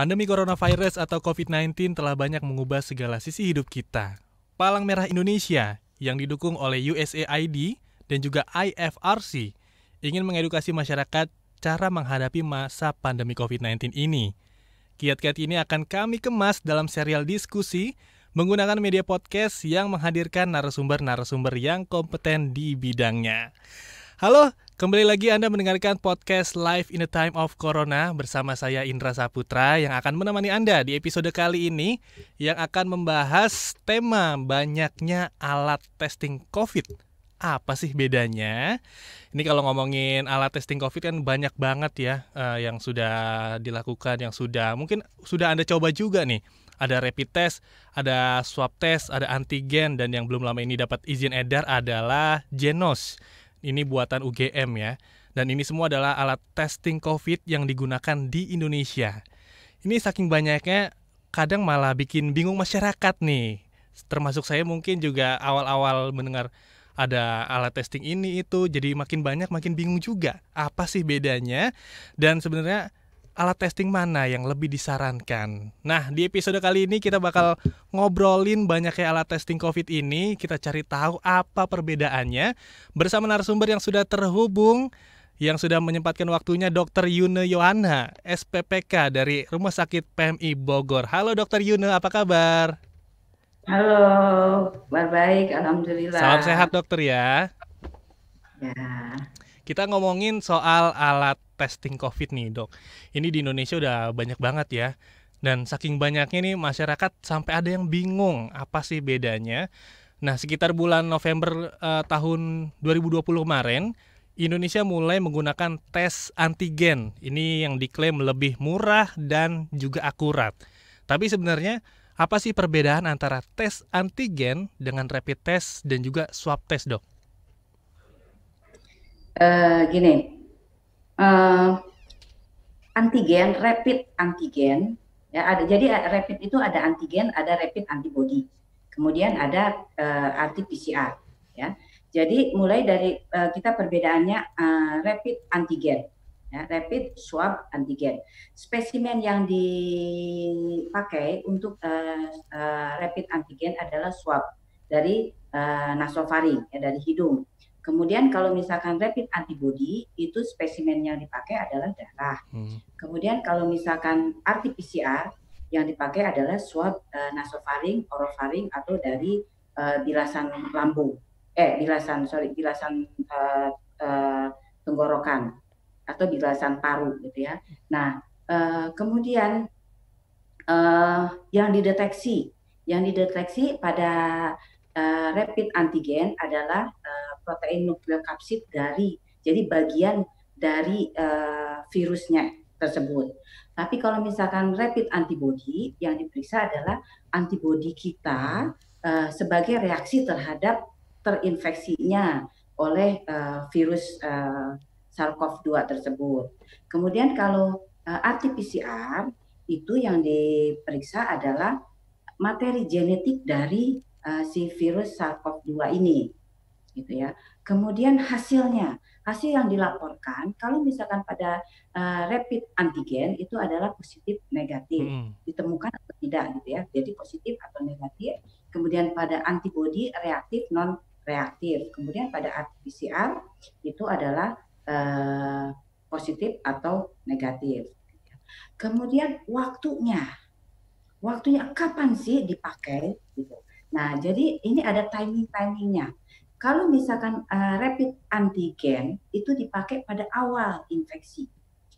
Pandemi coronavirus atau COVID-19 telah banyak mengubah segala sisi hidup kita. Palang Merah Indonesia yang didukung oleh USAID dan juga IFRC ingin mengedukasi masyarakat cara menghadapi masa pandemi COVID-19 ini. Kiat-kiat ini akan kami kemas dalam serial diskusi menggunakan media podcast yang menghadirkan narasumber-narasumber yang kompeten di bidangnya. Halo, kembali lagi Anda mendengarkan podcast Live in a Time of Corona bersama saya Indra Saputra yang akan menemani Anda di episode kali ini yang akan membahas tema banyaknya alat testing COVID. Apa sih bedanya? Ini kalau ngomongin alat testing COVID kan banyak banget ya eh, yang sudah dilakukan, yang sudah mungkin sudah Anda coba juga nih ada rapid test, ada swab test, ada antigen, dan yang belum lama ini dapat izin edar adalah Genos. Ini buatan UGM ya. Dan ini semua adalah alat testing COVID yang digunakan di Indonesia. Ini saking banyaknya kadang malah bikin bingung masyarakat nih. Termasuk saya mungkin juga awal-awal mendengar ada alat testing ini itu jadi makin banyak makin bingung juga apa sih bedanya dan sebenarnya alat testing mana yang lebih disarankan. Nah, di episode kali ini kita bakal ngobrolin banyaknya alat testing COVID ini. Kita cari tahu apa perbedaannya bersama narasumber yang sudah terhubung yang sudah menyempatkan waktunya Dr. Yune Yohana, SPPK dari Rumah Sakit PMI Bogor. Halo Dr. Yune, apa kabar? Halo, kabar baik, Alhamdulillah. Salam sehat dokter ya. Ya. Kita ngomongin soal alat testing COVID nih dok. Ini di Indonesia udah banyak banget ya. Dan saking banyaknya nih masyarakat sampai ada yang bingung apa sih bedanya. Nah sekitar bulan November eh, tahun 2020 kemarin Indonesia mulai menggunakan tes antigen. Ini yang diklaim lebih murah dan juga akurat. Tapi sebenarnya apa sih perbedaan antara tes antigen dengan rapid test dan juga swab test, Dok? Uh, gini, uh, antigen, rapid antigen. Ya, ada, jadi eh, rapid itu ada antigen, ada rapid antibody. Kemudian ada uh, eh, RT-PCR. Ya. Jadi mulai dari uh, kita perbedaannya uh, rapid antigen, ya, rapid swab antigen. Spesimen yang dipakai untuk uh, uh, rapid antigen adalah swab dari uh, nasofaring, ya, dari hidung. Kemudian kalau misalkan rapid antibody itu spesimen yang dipakai adalah darah. Hmm. Kemudian kalau misalkan RT-PCR yang dipakai adalah swab uh, nasofaring, orofaring atau dari uh, bilasan lambung. Eh bilasan sorry bilasan uh, uh, tenggorokan atau bilasan paru gitu ya. Nah uh, kemudian uh, yang dideteksi yang dideteksi pada uh, rapid antigen adalah uh, protein nukleokapsid dari jadi bagian dari uh, virusnya tersebut. Tapi kalau misalkan rapid antibody yang diperiksa adalah antibody kita uh, sebagai reaksi terhadap terinfeksinya oleh uh, virus uh, SARS-CoV-2 tersebut. Kemudian kalau uh, RT-PCR itu yang diperiksa adalah materi genetik dari uh, si virus SARS-CoV-2 ini gitu ya. Kemudian hasilnya, hasil yang dilaporkan kalau misalkan pada uh, rapid antigen itu adalah positif negatif hmm. ditemukan atau tidak gitu ya. Jadi positif atau negatif. Kemudian pada antibodi reaktif non reaktif. Kemudian pada PCR itu adalah uh, positif atau negatif. Kemudian waktunya, waktunya kapan sih dipakai gitu. Nah, jadi ini ada timing-timingnya. Kalau misalkan uh, rapid antigen itu dipakai pada awal infeksi,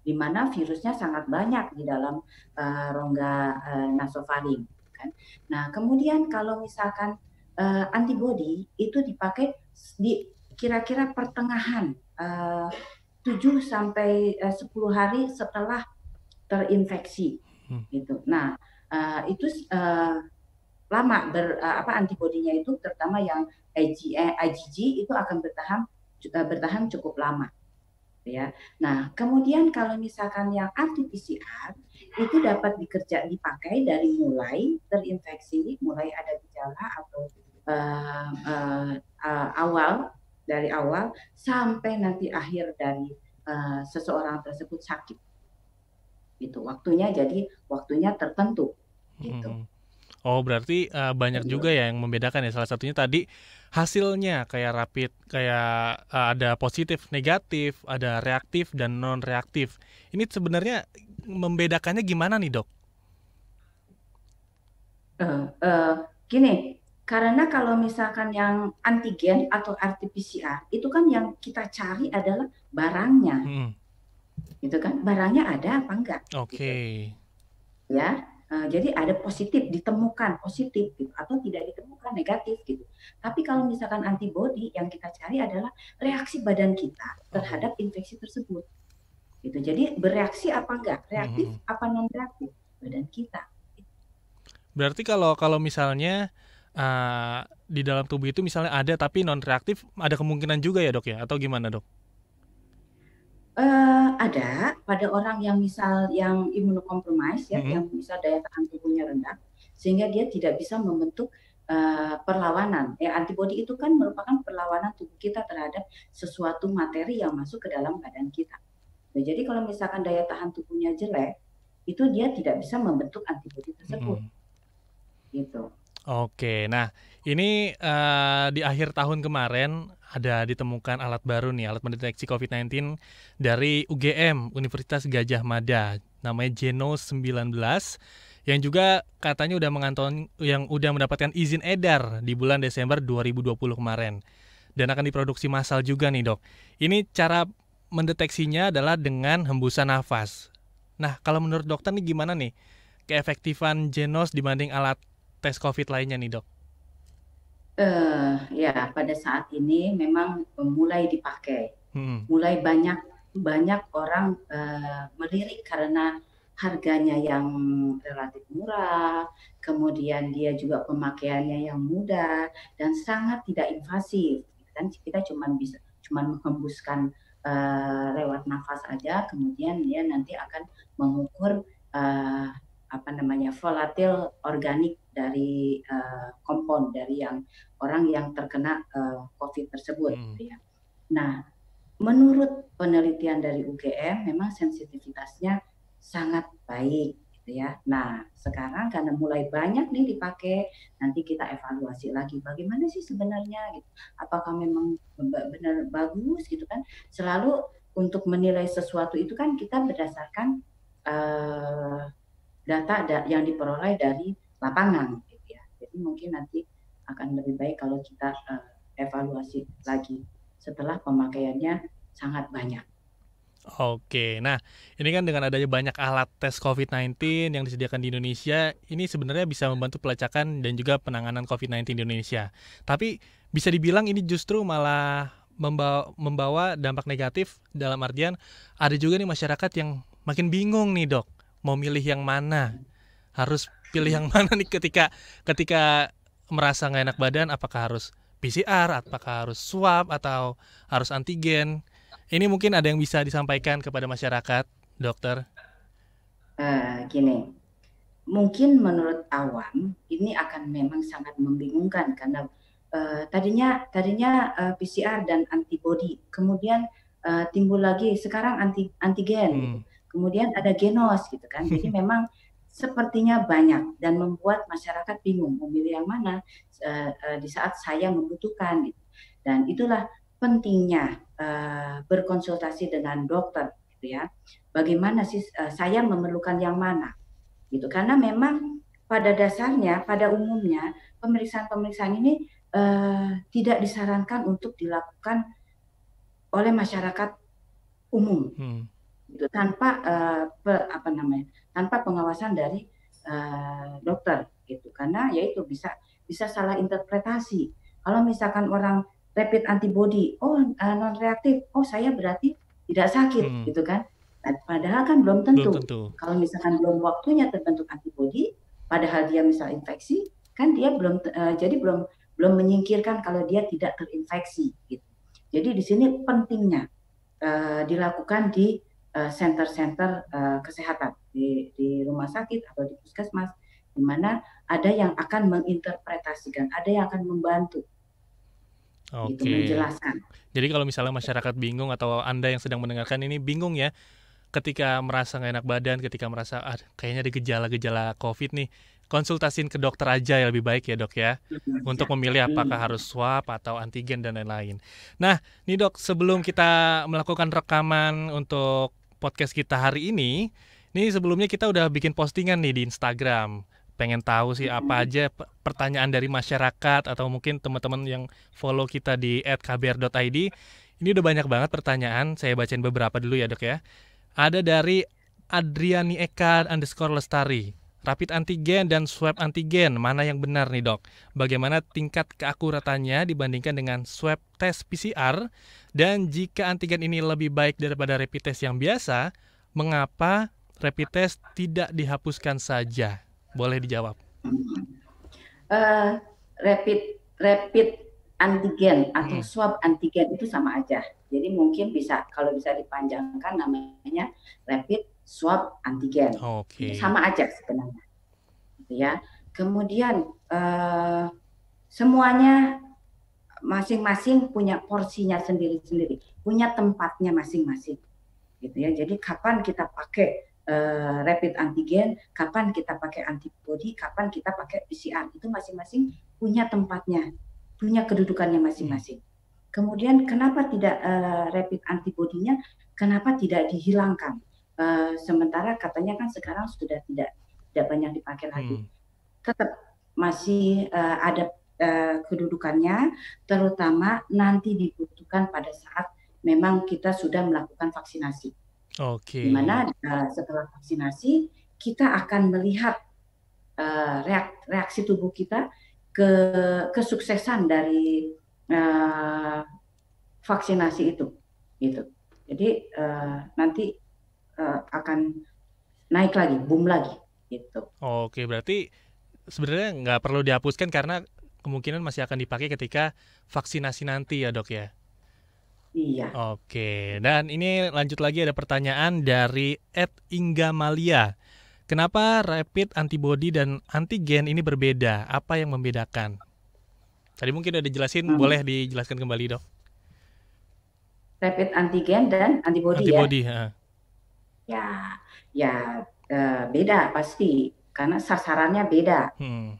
di mana virusnya sangat banyak di dalam uh, rongga uh, nasofaring. Kan? Nah, kemudian kalau misalkan uh, antibody itu dipakai di kira-kira pertengahan uh, 7 sampai uh, hari setelah terinfeksi hmm. gitu. Nah, uh, itu uh, lama ber, uh, apa antibodinya itu terutama yang IG, eh, IgG itu akan bertahan uh, bertahan cukup lama ya. Nah, kemudian kalau misalkan yang anti PCR itu dapat dikerja dipakai dari mulai terinfeksi, mulai ada gejala atau uh, uh, uh, awal dari awal sampai nanti akhir dari uh, seseorang tersebut sakit. Itu waktunya jadi waktunya tertentu gitu. Hmm. Oh berarti uh, banyak iya. juga ya yang membedakan ya salah satunya tadi hasilnya kayak rapid kayak uh, ada positif negatif ada reaktif dan non reaktif ini sebenarnya membedakannya gimana nih dok? Uh, uh, gini karena kalau misalkan yang antigen atau RT-PCR itu kan yang kita cari adalah barangnya, hmm. gitu kan barangnya ada apa enggak? Oke. Okay. Gitu. Ya Eh, jadi ada positif ditemukan positif gitu atau tidak ditemukan negatif gitu. Tapi kalau misalkan antibodi yang kita cari adalah reaksi badan kita terhadap infeksi tersebut. Gitu. Jadi bereaksi apa enggak? Reaktif -hmm. apa non reaktif badan kita. Berarti kalau kalau misalnya uh, di dalam tubuh itu misalnya ada tapi non reaktif ada kemungkinan juga ya dok ya atau gimana dok? Uh, ada pada orang yang misal yang imunokompromis ya, -hmm. yang misal daya tahan tubuhnya rendah, sehingga dia tidak bisa membentuk uh, perlawanan. Ya, antibodi itu kan merupakan perlawanan tubuh kita terhadap sesuatu materi yang masuk ke dalam badan kita. Nah, jadi kalau misalkan daya tahan tubuhnya jelek, itu dia tidak bisa membentuk antibodi tersebut. -hmm. Gitu. Oke, nah ini uh, di akhir tahun kemarin ada ditemukan alat baru nih, alat mendeteksi COVID-19 dari UGM, Universitas Gajah Mada, namanya Geno 19 yang juga katanya udah mengantong yang udah mendapatkan izin edar di bulan Desember 2020 kemarin dan akan diproduksi massal juga nih, Dok. Ini cara mendeteksinya adalah dengan hembusan nafas. Nah, kalau menurut dokter nih gimana nih keefektifan Genos dibanding alat tes COVID lainnya nih, Dok? Uh, ya pada saat ini memang eh, mulai dipakai, hmm. mulai banyak banyak orang uh, melirik karena harganya yang relatif murah, kemudian dia juga pemakaiannya yang mudah dan sangat tidak invasif. Kan kita cuma bisa cuma menghembuskan uh, lewat nafas aja, kemudian dia nanti akan mengukur uh, apa namanya volatil organik dari uh, kompon dari yang orang yang terkena uh, COVID tersebut. Hmm. Gitu ya. Nah, menurut penelitian dari UGM memang sensitivitasnya sangat baik gitu ya. Nah, sekarang karena mulai banyak nih dipakai, nanti kita evaluasi lagi bagaimana sih sebenarnya gitu. Apakah memang benar bagus gitu kan? Selalu untuk menilai sesuatu itu kan kita berdasarkan uh, data yang diperoleh dari lapangan gitu ya. Jadi mungkin nanti akan lebih baik kalau kita eh, evaluasi lagi setelah pemakaiannya sangat banyak. Oke, nah ini kan dengan adanya banyak alat tes COVID-19 yang disediakan di Indonesia, ini sebenarnya bisa membantu pelacakan dan juga penanganan COVID-19 di Indonesia. Tapi bisa dibilang ini justru malah membawa dampak negatif dalam artian ada juga nih masyarakat yang makin bingung nih dok mau milih yang mana harus pilih yang mana nih ketika ketika merasa nggak enak badan apakah harus PCR apakah harus swab atau harus antigen ini mungkin ada yang bisa disampaikan kepada masyarakat dokter uh, gini mungkin menurut awam ini akan memang sangat membingungkan karena uh, tadinya tadinya uh, eh, PCR dan antibody, kemudian uh, timbul lagi sekarang anti antigen hmm. Gitu kemudian ada genos gitu kan. Jadi memang sepertinya banyak dan membuat masyarakat bingung memilih yang mana uh, uh, di saat saya membutuhkan gitu. Dan itulah pentingnya uh, berkonsultasi dengan dokter gitu ya. Bagaimana sih uh, saya memerlukan yang mana? Gitu karena memang pada dasarnya pada umumnya pemeriksaan-pemeriksaan ini uh, tidak disarankan untuk dilakukan oleh masyarakat umum. Hmm itu tanpa uh, pe, apa namanya tanpa pengawasan dari uh, dokter gitu karena yaitu bisa bisa salah interpretasi kalau misalkan orang rapid antibody oh uh, eh, non reaktif oh saya berarti tidak sakit hmm. gitu kan nah, padahal kan belum tentu. belum tentu. Kalau misalkan belum waktunya terbentuk antibody padahal dia misal infeksi, kan dia belum uh, jadi belum belum menyingkirkan kalau dia tidak terinfeksi. Gitu. Jadi di sini pentingnya uh, dilakukan di Eh, center-center uh, kesehatan di, di rumah sakit atau di puskesmas, di mana ada yang akan menginterpretasikan, ada yang akan membantu. Gitu, Oke. Gitu, menjelaskan. Jadi kalau misalnya masyarakat bingung atau anda yang sedang mendengarkan ini bingung ya, ketika merasa nggak enak badan, ketika merasa ah, kayaknya ada gejala-gejala COVID nih, konsultasin ke dokter aja ya lebih baik ya dok ya, hmm, ya. untuk memilih apakah hmm. harus swab atau antigen dan lain-lain. Nah, nih dok, sebelum kita melakukan rekaman untuk podcast kita hari ini. Ini sebelumnya kita udah bikin postingan nih di Instagram. Pengen tahu sih apa aja pertanyaan dari masyarakat atau mungkin teman-teman yang follow kita di @kbr.id. Ini udah banyak banget pertanyaan. Saya bacain beberapa dulu ya dok ya. Ada dari Adriani Eka underscore Lestari rapid antigen dan swab antigen, mana yang benar nih dok? Bagaimana tingkat keakuratannya dibandingkan dengan swab tes PCR? Dan jika antigen ini lebih baik daripada rapid test yang biasa, mengapa rapid test tidak dihapuskan saja? Boleh dijawab. Uh, rapid rapid antigen atau hmm. swab antigen itu sama aja. Jadi mungkin bisa kalau bisa dipanjangkan namanya rapid swab antigen. Okay. Sama aja sebenarnya. Gitu ya. Kemudian eh, semuanya masing-masing punya porsinya sendiri-sendiri, punya tempatnya masing-masing. Gitu ya. Jadi kapan kita pakai Uh, rapid antigen, kapan kita pakai antibody, kapan kita pakai PCR. Itu masing-masing punya tempatnya, punya kedudukannya masing-masing. Hmm. Kemudian kenapa tidak uh, rapid antibodinya, kenapa tidak dihilangkan? Eh, sementara katanya kan sekarang sudah tidak tidak banyak dipakai lagi. Hmm. Tetap masih uh, ada uh, kedudukannya, terutama nanti dibutuhkan pada saat memang kita sudah melakukan vaksinasi. Oke. Okay. Dimana uh, setelah vaksinasi kita akan melihat uh, reak reaksi tubuh kita ke kesuksesan dari uh, vaksinasi itu, gitu. Jadi uh, nanti uh, akan naik lagi, boom lagi gitu. Oke, berarti sebenarnya nggak perlu dihapuskan karena kemungkinan masih akan dipakai ketika vaksinasi nanti ya dok ya. Iya. Oke, dan ini lanjut lagi ada pertanyaan dari Ed Malia. Kenapa rapid antibody dan antigen ini berbeda? Apa yang membedakan? Tadi mungkin udah dijelasin, hmm. boleh dijelaskan kembali dok? Rapid antigen dan antibody, ya? antibody ya. ya ya ya e, beda pasti karena sasarannya beda. Hmm.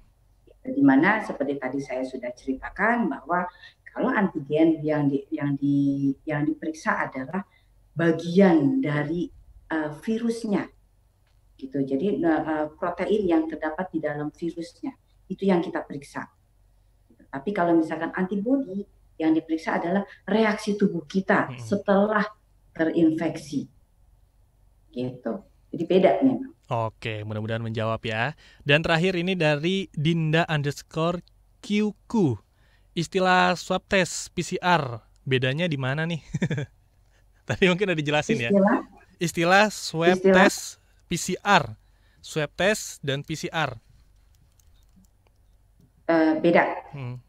Dimana seperti tadi saya sudah ceritakan bahwa kalau antigen yang di, yang di yang diperiksa adalah bagian dari e, virusnya gitu jadi e, protein yang terdapat di dalam virusnya itu yang kita periksa tapi kalau misalkan antibodi yang diperiksa adalah reaksi tubuh kita hmm. setelah terinfeksi gitu jadi beda memang Oke, mudah-mudahan menjawab ya. Dan terakhir ini dari Dinda underscore QQ. Istilah swab test PCR, bedanya di mana nih? Tadi mungkin udah dijelasin ya. istilah, ya. Istilah swab istilah. test PCR. Swab test dan PCR. Uh, eh, beda. Hmm.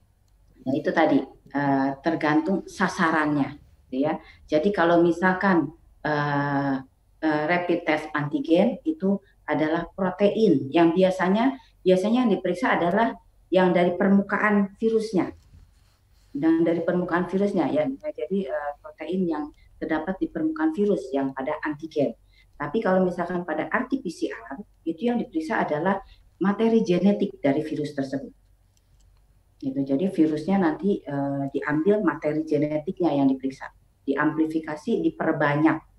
Nah, itu tadi uh, tergantung sasarannya, gitu ya. Jadi kalau misalkan uh, Eh, rapid test antigen itu adalah protein yang biasanya biasanya yang diperiksa adalah yang dari permukaan virusnya dan dari permukaan virusnya ya jadi uh, protein yang terdapat di permukaan virus yang pada antigen. Tapi kalau misalkan pada RT-PCR itu yang diperiksa adalah materi genetik dari virus tersebut. Gitu. Jadi virusnya nanti uh, diambil materi genetiknya yang diperiksa, diamplifikasi, diperbanyak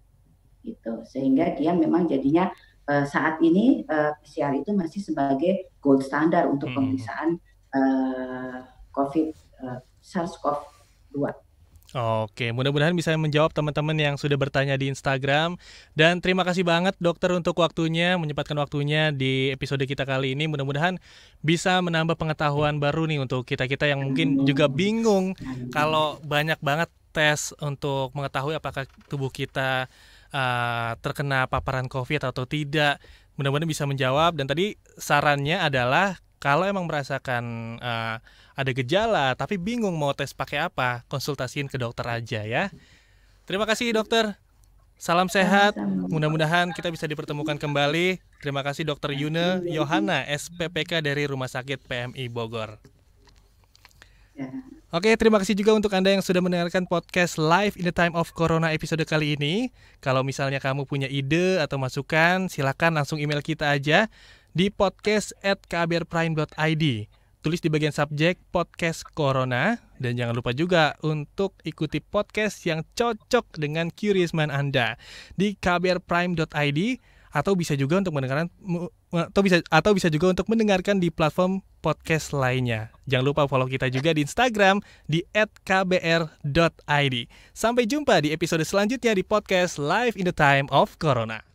gitu sehingga dia memang jadinya uh, saat ini uh, eh, PCR itu masih sebagai gold standar untuk hmm. pemeriksaan uh, COVID uh, SARS-CoV-2. Oke, mudah-mudahan bisa menjawab teman-teman yang sudah bertanya di Instagram. Dan terima kasih banget dokter untuk waktunya, menyempatkan waktunya di episode kita kali ini. Mudah-mudahan bisa menambah pengetahuan baru nih untuk kita-kita yang mungkin juga bingung kalau banyak banget tes untuk mengetahui apakah tubuh kita Eh, terkena paparan COVID atau tidak. Mudah-mudahan bisa menjawab. Dan tadi sarannya adalah kalau emang merasakan uh, ada gejala tapi bingung mau tes pakai apa, konsultasiin ke dokter aja ya. Terima kasih dokter. Salam sehat. Mudah-mudahan kita bisa dipertemukan kembali. Terima kasih dokter Yune Yohana SPPK dari Rumah Sakit PMI Bogor. Ya. Oke, terima kasih juga untuk Anda yang sudah mendengarkan podcast Live in the Time of Corona episode kali ini. Kalau misalnya kamu punya ide atau masukan, silakan langsung email kita aja di podcast at Tulis di bagian subjek podcast Corona. Dan jangan lupa juga untuk ikuti podcast yang cocok dengan curious mind Anda di kbrprime.id atau bisa juga untuk mendengarkan atau bisa atau bisa juga untuk mendengarkan di platform podcast lainnya. Jangan lupa follow kita juga di Instagram di @kbr.id. Sampai jumpa di episode selanjutnya di podcast Live in the Time of Corona.